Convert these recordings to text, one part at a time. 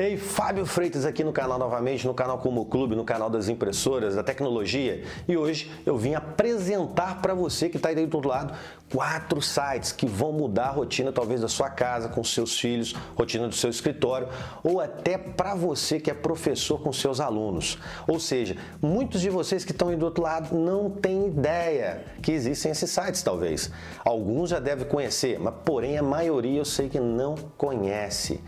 Ei, Fábio Freitas aqui no canal novamente, no canal Como Clube, no canal das impressoras, da tecnologia. E hoje eu vim apresentar para você que está aí do outro lado quatro sites que vão mudar a rotina talvez da sua casa, com seus filhos, rotina do seu escritório, ou até para você que é professor com seus alunos. Ou seja, muitos de vocês que estão aí do outro lado não têm ideia que existem esses sites talvez. Alguns já devem conhecer, mas porém a maioria eu sei que não conhece.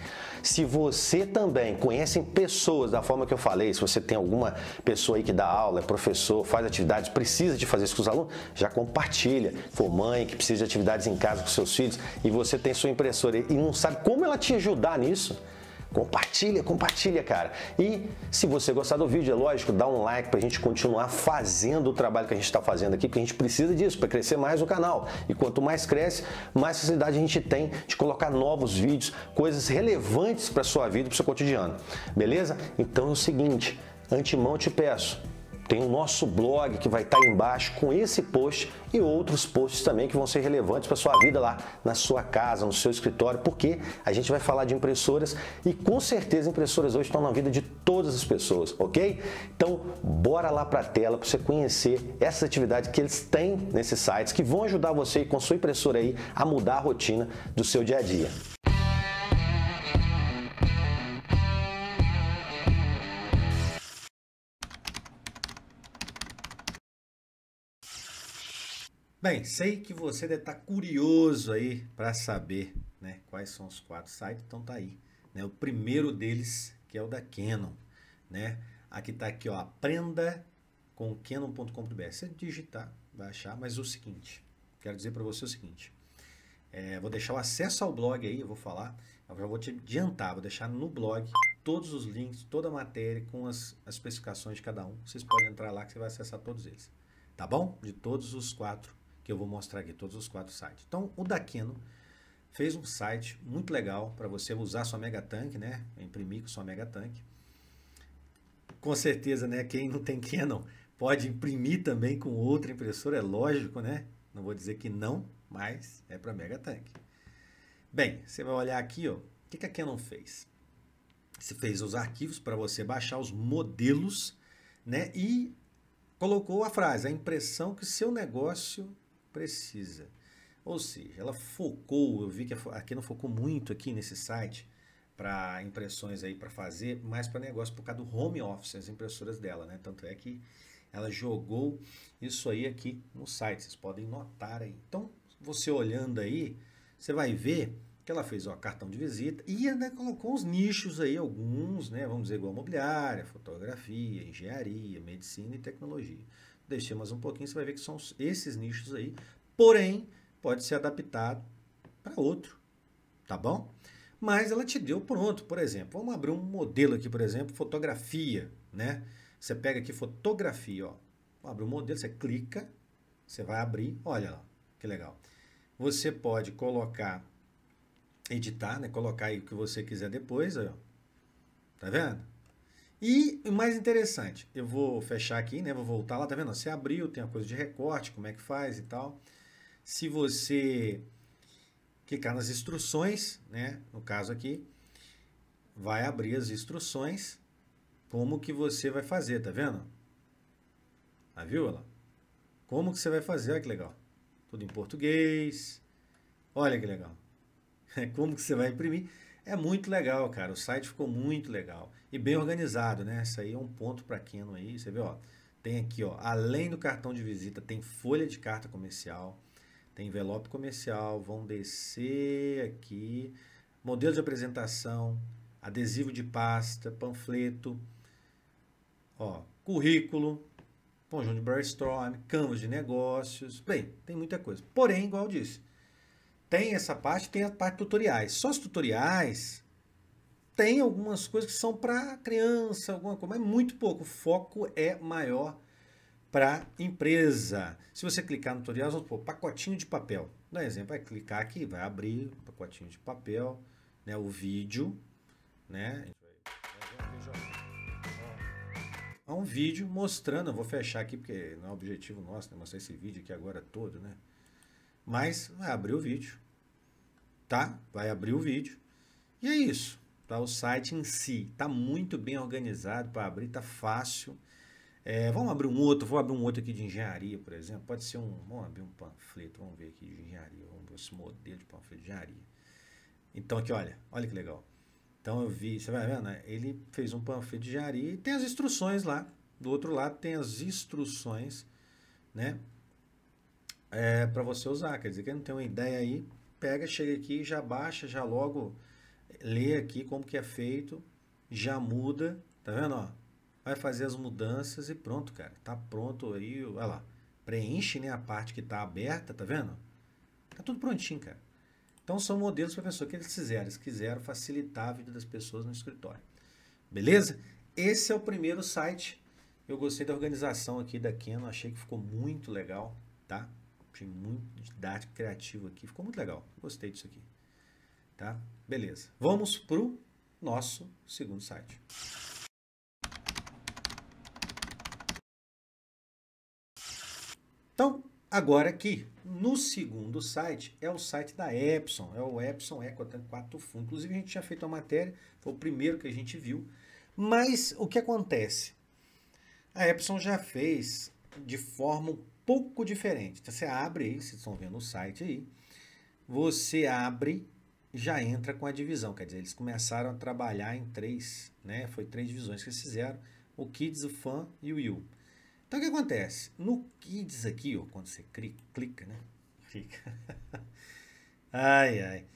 Se você também conhece pessoas da forma que eu falei, se você tem alguma pessoa aí que dá aula, é professor, faz atividades, precisa de fazer isso com os alunos, já compartilha. For mãe que precisa de atividades em casa com seus filhos e você tem sua impressora e não sabe como ela te ajudar nisso, Compartilha, compartilha, cara. E se você gostar do vídeo, é lógico, dá um like para a gente continuar fazendo o trabalho que a gente está fazendo aqui, porque a gente precisa disso para crescer mais o canal. E quanto mais cresce, mais facilidade a gente tem de colocar novos vídeos, coisas relevantes para sua vida, para o seu cotidiano. Beleza? Então é o seguinte, antemão te peço, tem o nosso blog que vai estar aí embaixo com esse post e outros posts também que vão ser relevantes para sua vida lá na sua casa, no seu escritório, porque a gente vai falar de impressoras e com certeza impressoras hoje estão na vida de todas as pessoas, ok? Então, bora lá para a tela para você conhecer essas atividades que eles têm nesses sites que vão ajudar você com sua impressora aí a mudar a rotina do seu dia a dia. Bem, sei que você deve estar tá curioso aí para saber né, quais são os quatro sites, então tá aí. Né? O primeiro deles, que é o da Canon. Né? Aqui tá aqui, ó, aprenda com canon.com.br. Se digitar, vai achar, mas o seguinte, quero dizer para você o seguinte. É, vou deixar o acesso ao blog aí, eu vou falar, eu já vou te adiantar, vou deixar no blog todos os links, toda a matéria com as, as especificações de cada um. Vocês podem entrar lá que você vai acessar todos eles. Tá bom? De todos os quatro que eu vou mostrar aqui, todos os quatro sites. Então, o Daquino fez um site muito legal para você usar sua Mega Tank, né? Imprimir com sua Mega Tank. Com certeza, né? Quem não tem Canon é pode imprimir também com outra impressora, é lógico, né? Não vou dizer que não, mas é para Mega Tank. Bem, você vai olhar aqui, ó. O que, que a Canon fez? Você fez os arquivos para você baixar os modelos, né? E colocou a frase: a impressão que seu negócio precisa. Ou seja, ela focou, eu vi que aqui não focou muito aqui nesse site para impressões aí para fazer, mas para negócio por causa do home office, as impressoras dela, né? Tanto é que ela jogou isso aí aqui no site, vocês podem notar aí. Então, você olhando aí, você vai ver que ela fez o cartão de visita e ainda né, colocou os nichos aí, alguns, né? Vamos dizer, igual mobiliária, fotografia, engenharia, medicina e tecnologia. Deixei mais um pouquinho, você vai ver que são esses nichos aí. Porém, pode ser adaptado para outro, tá bom? Mas ela te deu pronto, por exemplo. Vamos abrir um modelo aqui, por exemplo, fotografia, né? Você pega aqui fotografia, ó. Abre o um modelo, você clica, você vai abrir, olha lá, que legal. Você pode colocar, editar, né? Colocar aí o que você quiser depois, ó. Tá vendo? E o mais interessante, eu vou fechar aqui, né? Vou voltar lá, tá vendo? Você abriu, tem a coisa de recorte, como é que faz e tal. Se você clicar nas instruções, né? No caso aqui, vai abrir as instruções, como que você vai fazer, tá vendo? Tá viu ela? Como que você vai fazer? Olha que legal. Tudo em português. Olha que legal. Como que você vai imprimir? É muito legal, cara. O site ficou muito legal e bem organizado, né? Isso aí é um ponto para quem não aí. Você vê, ó, tem aqui, ó, além do cartão de visita, tem folha de carta comercial, tem envelope comercial, vão descer aqui, modelo de apresentação, adesivo de pasta, panfleto, ó, currículo, conjunto de brainstorm, canvas de negócios. Bem, tem muita coisa. Porém, igual eu disse, tem essa parte, tem a parte tutoriais. Só os tutoriais tem algumas coisas que são para criança, alguma coisa, mas muito pouco. O foco é maior para empresa. Se você clicar no tutorial, vamos supor, pacotinho de papel. Dá exemplo, vai clicar aqui, vai abrir pacotinho de papel, né, o vídeo, né? Há um vídeo mostrando, eu vou fechar aqui porque não é objetivo nosso, né, mostrar esse vídeo aqui agora todo, né? mas vai abrir o vídeo, tá? Vai abrir o vídeo. E é isso, tá? O site em si está muito bem organizado para abrir, tá fácil. É, vamos abrir um outro, vou abrir um outro aqui de engenharia, por exemplo. Pode ser um, vamos abrir um panfleto, vamos ver aqui de engenharia, vamos ver esse modelo de panfleto de engenharia. Então aqui, olha, olha que legal. Então eu vi, você vai vendo, né? ele fez um panfleto de engenharia e tem as instruções lá. Do outro lado tem as instruções, né? é, para você usar. Quer dizer, quem não tem uma ideia aí, pega, chega aqui, já baixa, já logo lê aqui como que é feito, já muda, tá vendo? Ó, vai fazer as mudanças e pronto, cara. Tá pronto aí, olha lá. Preenche né, a parte que tá aberta, tá vendo? Tá tudo prontinho, cara. Então são modelos para pessoa que eles fizeram, eles quiseram facilitar a vida das pessoas no escritório. Beleza? Esse é o primeiro site. Eu gostei da organização aqui da Keno, achei que ficou muito legal, tá? Achei muito didático, criativo aqui. Ficou muito legal. Gostei disso aqui. Tá? Beleza. Vamos pro nosso segundo site. Então, agora aqui, no segundo site, é o site da Epson, é o Epson EcoTank 4 Full. Inclusive, a gente tinha feito a matéria, foi o primeiro que a gente viu. Mas, o que acontece? A Epson já fez de forma pouco diferente. Então, você abre aí, vocês estão vendo o site aí, você abre, já entra com a divisão. Quer dizer, eles começaram a trabalhar em três, né? Foi três divisões que eles fizeram: o Kids, o Fan e o You. Então o que acontece? No Kids aqui, ó, quando você clica, clica né? Clica. ai, ai.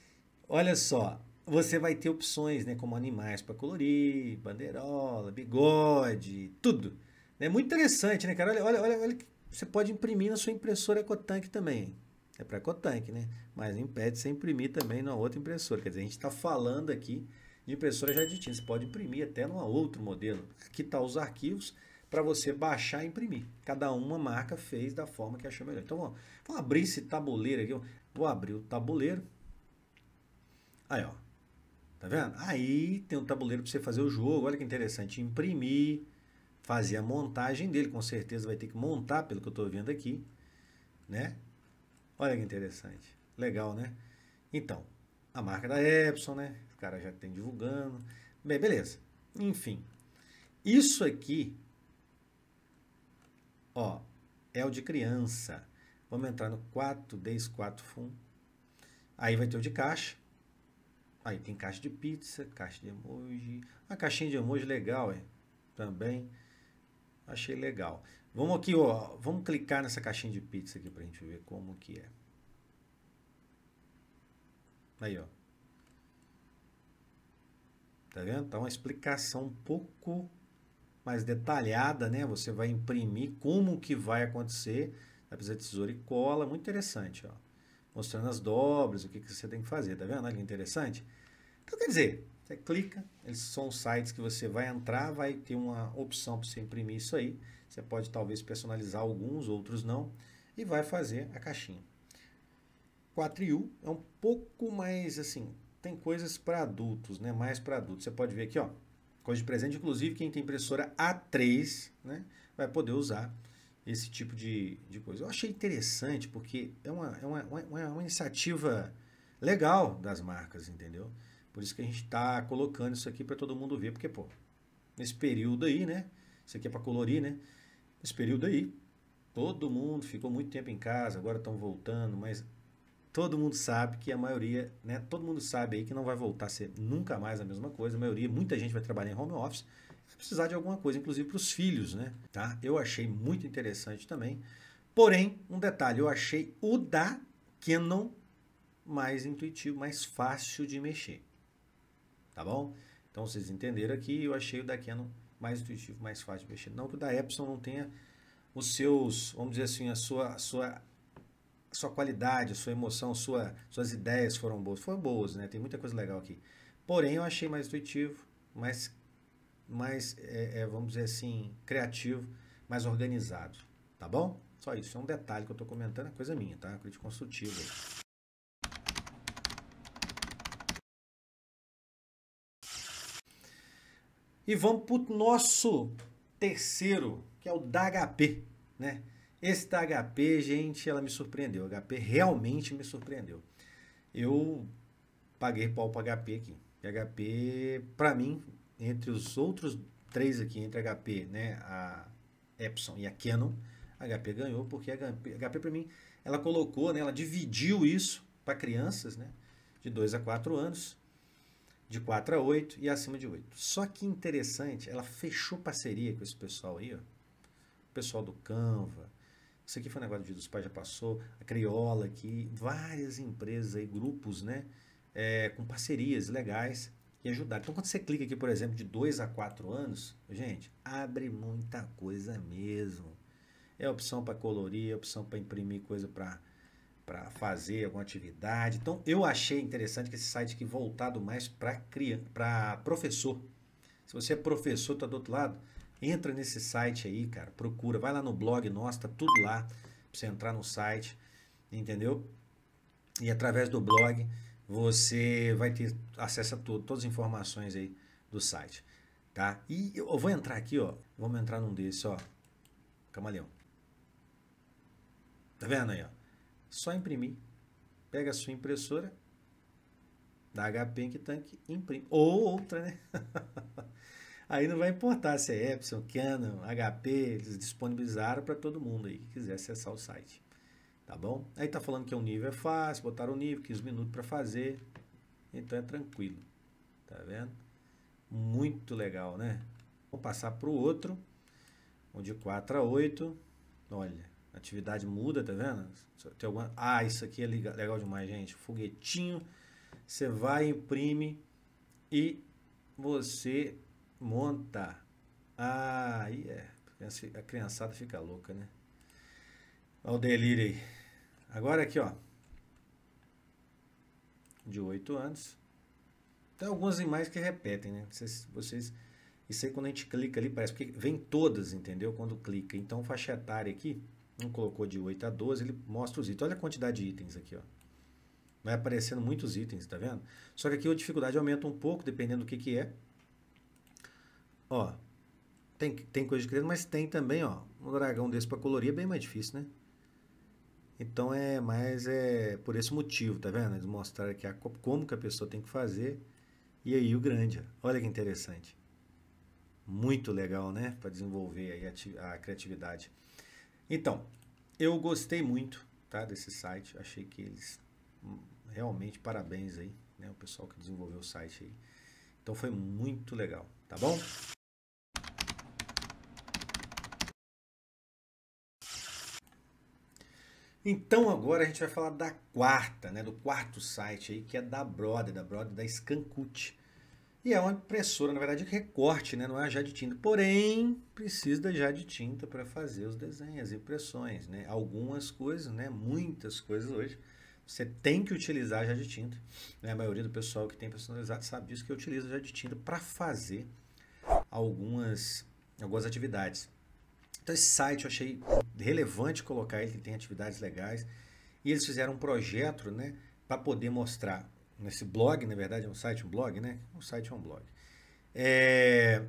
Olha só, você vai ter opções, né? Como animais para colorir, bandeirola, bigode, tudo. É muito interessante, né, cara? Olha, olha, olha, olha que você pode imprimir na sua impressora Ecotank também. É para Ecotank, né? Mas impede você imprimir também na outra impressora. Quer dizer, a gente está falando aqui de impressora já de tinta. Você pode imprimir até no outro modelo. Aqui está os arquivos para você baixar e imprimir. Cada uma marca fez da forma que achou melhor. Então, vamos abrir esse tabuleiro aqui. Vou abrir o tabuleiro. Aí, ó. Tá vendo? Aí tem um tabuleiro para você fazer o jogo. Olha que interessante. Imprimir, fazer a montagem dele, com certeza vai ter que montar, pelo que eu estou vendo aqui, né? Olha que interessante, legal, né? Então, a marca é da Epson, né? Os caras já tem divulgando, bem, beleza. Enfim, isso aqui, ó, é o de criança. Vamos entrar no 4Ds 4 Fun. Aí vai ter o de caixa. Aí tem caixa de pizza, caixa de emoji. A caixinha de emoji legal, hein? Também. Achei legal. Vamos aqui, ó, vamos clicar nessa caixinha de pizza aqui para a gente ver como que é. Aí, ó. Tá vendo? Tá uma explicação um pouco mais detalhada, né? Você vai imprimir como que vai acontecer. Vai precisar de tesoura e cola, muito interessante, ó. Mostrando as dobras, o que, que você tem que fazer, tá vendo? Olha que interessante. Então, quer dizer, você clica, eles são sites que você vai entrar, vai ter uma opção para você imprimir isso aí. Você pode talvez personalizar alguns, outros não, e vai fazer a caixinha. 4U é um pouco mais assim, tem coisas para adultos, né? Mais para adultos. Você pode ver aqui, ó, coisa de presente, inclusive quem tem impressora A3, né, vai poder usar esse tipo de, de coisa. Eu achei interessante porque é uma, é uma, é uma, é uma iniciativa legal das marcas, entendeu? Por isso que a gente está colocando isso aqui para todo mundo ver, porque, pô, nesse período aí, né? Isso aqui é para colorir, né? Nesse período aí, todo mundo ficou muito tempo em casa, agora estão voltando, mas todo mundo sabe que a maioria, né? Todo mundo sabe aí que não vai voltar a ser nunca mais a mesma coisa. A maioria, muita gente vai trabalhar em home office, vai precisar de alguma coisa, inclusive para os filhos, né? Tá? Eu achei muito interessante também. Porém, um detalhe, eu achei o da Canon mais intuitivo, mais fácil de mexer tá bom? Então vocês entenderam aqui, eu achei o da Canon mais intuitivo, mais fácil de mexer. Não que o da Epson não tenha os seus, vamos dizer assim, a sua, a sua, a sua qualidade, a sua emoção, a sua, suas ideias foram boas. Foram boas, né? Tem muita coisa legal aqui. Porém, eu achei mais intuitivo, mais, mais é, é, vamos dizer assim, criativo, mais organizado, tá bom? Só isso, é um detalhe que eu estou comentando, é coisa minha, tá? Crítica construtiva. E vamos para o nosso terceiro, que é o da HP, né? Esse da HP, gente, ela me surpreendeu. A HP realmente me surpreendeu. Eu paguei pau para HP aqui. E HP, para mim, entre os outros três aqui, entre HP, né, a Epson e a Canon, a HP ganhou porque a HP, HP para mim, ela colocou, né, ela dividiu isso para crianças, né, de 2 a 4 anos, de 4 a 8 e acima de 8. Só que interessante, ela fechou parceria com esse pessoal aí, ó. o pessoal do Canva, isso aqui foi um negócio de dos pais já passou, a Criola aqui, várias empresas aí, grupos, né, é, com parcerias legais e ajudar. Então quando você clica aqui, por exemplo, de 2 a 4 anos, gente, abre muita coisa mesmo. É opção para colorir, é opção para imprimir coisa para para fazer alguma atividade. Então, eu achei interessante que esse site aqui voltado mais para criança, para professor. Se você é professor, tá do outro lado, entra nesse site aí, cara, procura, vai lá no blog nosso, tá tudo lá para você entrar no site, entendeu? E através do blog você vai ter acesso a tudo, todas as informações aí do site, tá? E eu, eu vou entrar aqui, ó, vamos entrar num desses, ó, camaleão. Tá vendo aí, ó? só imprimir. Pega a sua impressora da HP Inktank e imprime. Ou outra, né? aí não vai importar se é Epson, Canon, HP, eles disponibilizaram para todo mundo aí que quiser acessar o site. Tá bom? Aí tá falando que o é nível é fácil, botaram o nível, 15 minutos para fazer. Então é tranquilo. Tá vendo? Muito legal, né? Vou passar para o outro. Onde 4 a 8. Olha, atividade muda, tá vendo? Tem alguma... Ah, isso aqui é legal demais, gente. Foguetinho. Você vai, imprime e você monta. Ah, aí é. A criançada fica louca, né? Olha o delírio aí. Agora aqui, ó. De oito anos. Tem algumas imagens que repetem, né? Vocês, vocês, isso aí quando a gente clica ali, parece que vem todas, entendeu? Quando clica. Então, faixa etária aqui, não colocou de 8 a 12, ele mostra os itens. Olha a quantidade de itens aqui, ó. Vai aparecendo muitos itens, tá vendo? Só que aqui a dificuldade aumenta um pouco, dependendo do que que é. Ó, tem, tem coisa de crédito, mas tem também, ó. Um dragão desse para colorir é bem mais difícil, né? Então é mais é por esse motivo, tá vendo? Eles mostraram aqui a, como que a pessoa tem que fazer. E aí o grande, olha que interessante. Muito legal, né? Para desenvolver a, a criatividade. Então, eu gostei muito tá, desse site, achei que eles hum, realmente parabéns aí, né, o pessoal que desenvolveu o site aí. Então foi muito legal, tá bom? Então agora a gente vai falar da quarta, né, do quarto site aí, que é da Brother, da Brother da Scancut. E é uma impressora, na verdade, recorte, né? não é uma já de tinta. Porém, precisa já de tinta para fazer os desenhos, as impressões. Né? Algumas coisas, né? muitas coisas hoje, você tem que utilizar já de tinta. Né? A maioria do pessoal que tem personalizado sabe disso, que utiliza já de tinta para fazer algumas, algumas atividades. Então esse site eu achei relevante colocar ele, que tem atividades legais. E eles fizeram um projeto né, para poder mostrar nesse blog, na verdade é um site, um blog, né? Um site é um blog. É,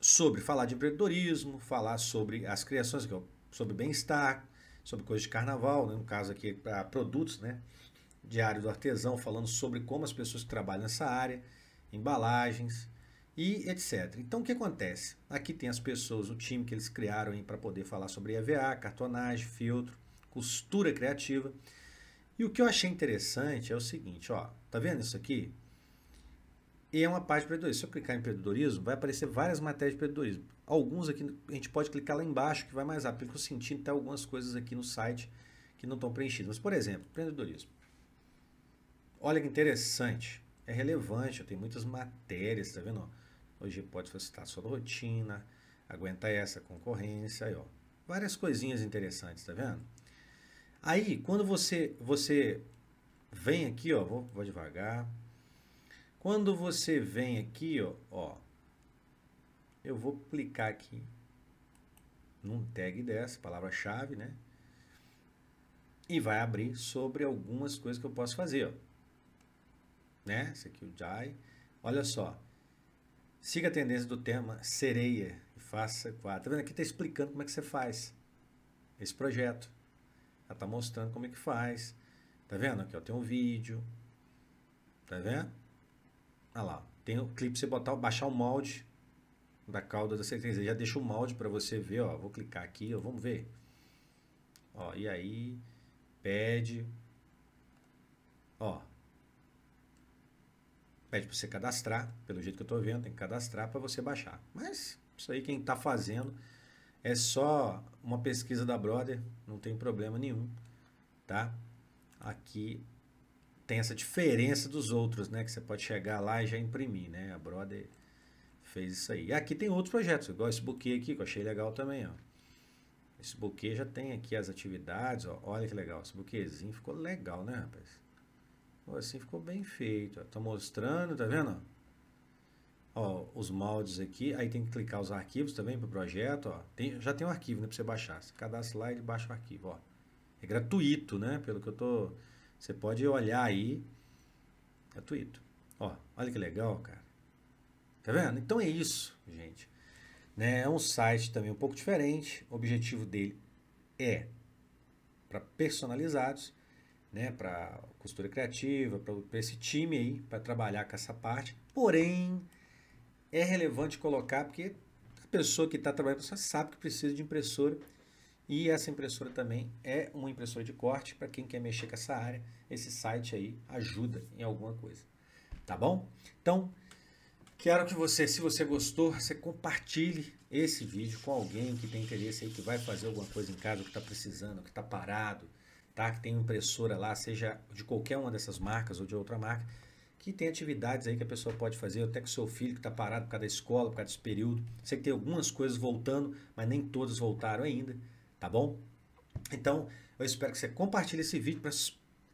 sobre falar de empreendedorismo, falar sobre as criações, é sobre bem-estar, sobre coisas de carnaval, né? no caso aqui para produtos, né? Diário do Artesão, falando sobre como as pessoas que trabalham nessa área, embalagens e etc. Então o que acontece? Aqui tem as pessoas, o time que eles criaram para poder falar sobre EVA, cartonagem, filtro, costura criativa. E o que eu achei interessante é o seguinte, ó, tá vendo isso aqui? E é uma parte de empreendedorismo. Se eu clicar em empreendedorismo, vai aparecer várias matérias de empreendedorismo. Alguns aqui, a gente pode clicar lá embaixo que vai mais rápido, porque eu senti até algumas coisas aqui no site que não estão preenchidas. Mas, por exemplo, empreendedorismo. Olha que interessante, é relevante, tem muitas matérias, tá vendo? Hoje pode facilitar a sua rotina, aguentar essa concorrência, aí, ó. Várias coisinhas interessantes, tá vendo? Aí, quando você, você vem aqui, ó, vou, vou devagar. Quando você vem aqui, ó, ó, eu vou clicar aqui num tag dessa, palavra-chave, né? E vai abrir sobre algumas coisas que eu posso fazer, ó. Né? Esse aqui é o Jai. Olha só. Siga a tendência do tema sereia e faça quatro. Tá vendo? Aqui está explicando como é que você faz esse projeto. Ela está mostrando como é que faz. Tá vendo? Aqui ó, tem um vídeo. Tá vendo? Olha lá. Tem o clipe você botar, baixar o molde da cauda da certeza. Já deixa o molde para você ver, ó. Vou clicar aqui, ó, vamos ver. Ó, e aí pede ó pede para você cadastrar, pelo jeito que eu estou vendo, tem que cadastrar para você baixar. Mas isso aí quem está fazendo é só uma pesquisa da Brother não tem problema nenhum, tá? Aqui tem essa diferença dos outros, né? Que você pode chegar lá e já imprimir, né? A Brother fez isso aí. E aqui tem outros projetos, igual esse buquê aqui, que eu achei legal também, ó. Esse buquê já tem aqui as atividades, ó. Olha que legal, esse buquêzinho ficou legal, né, rapaz? Assim ficou bem feito, ó. Tá mostrando, tá vendo, ó? ó, os moldes aqui, aí tem que clicar os arquivos também para o projeto, ó. Tem, já tem um arquivo, né, para você baixar. Você cadastra lá e ele baixa o arquivo, ó. É gratuito, né? Pelo que eu tô, você pode olhar aí, gratuito. Ó, olha que legal, cara. Tá vendo? Então é isso, gente. Né? É um site também um pouco diferente. O objetivo dele é para personalizados, né? Para costura criativa, para esse time aí, para trabalhar com essa parte. Porém, é relevante colocar, porque a pessoa que está trabalhando só sabe que precisa de impressora. E essa impressora também é uma impressora de corte. Para quem quer mexer com essa área, esse site aí ajuda em alguma coisa. Tá bom? Então, quero que você, se você gostou, você compartilhe esse vídeo com alguém que tem interesse aí, que vai fazer alguma coisa em casa, que está precisando, que está parado, tá? que tem impressora lá, seja de qualquer uma dessas marcas ou de outra marca que tem atividades aí que a pessoa pode fazer, até que o seu filho que está parado por causa da escola, por causa desse período. Sei que tem algumas coisas voltando, mas nem todas voltaram ainda, tá bom? Então, eu espero que você compartilhe esse vídeo para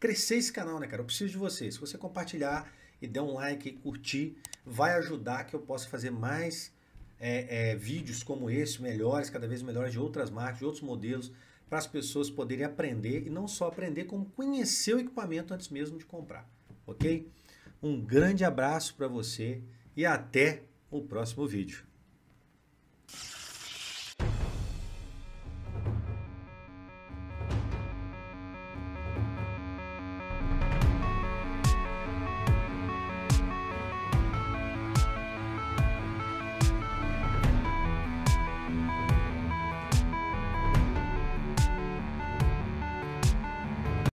crescer esse canal, né, cara? Eu preciso de você. Se você compartilhar e der um like e curtir, vai ajudar que eu possa fazer mais é, é, vídeos como esse, melhores, cada vez melhores, de outras marcas, de outros modelos, para as pessoas poderem aprender e não só aprender, como conhecer o equipamento antes mesmo de comprar, ok? Um grande abraço para você e até o próximo vídeo.